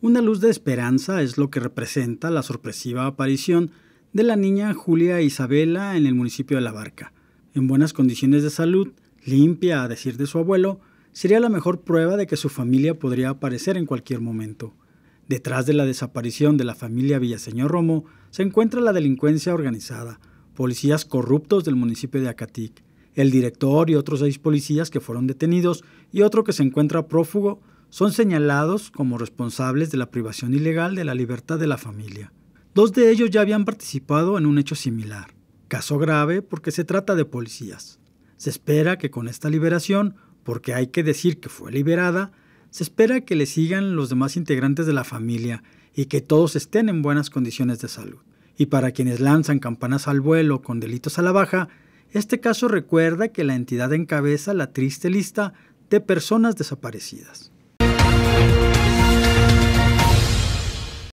Una luz de esperanza es lo que representa la sorpresiva aparición de la niña Julia Isabela en el municipio de La Barca. En buenas condiciones de salud, limpia a decir de su abuelo, sería la mejor prueba de que su familia podría aparecer en cualquier momento. Detrás de la desaparición de la familia Villaseñor Romo se encuentra la delincuencia organizada, policías corruptos del municipio de Acatic, el director y otros seis policías que fueron detenidos y otro que se encuentra prófugo son señalados como responsables de la privación ilegal de la libertad de la familia. Dos de ellos ya habían participado en un hecho similar, caso grave porque se trata de policías. Se espera que con esta liberación, porque hay que decir que fue liberada, se espera que le sigan los demás integrantes de la familia y que todos estén en buenas condiciones de salud. Y para quienes lanzan campanas al vuelo con delitos a la baja, este caso recuerda que la entidad encabeza la triste lista de personas desaparecidas.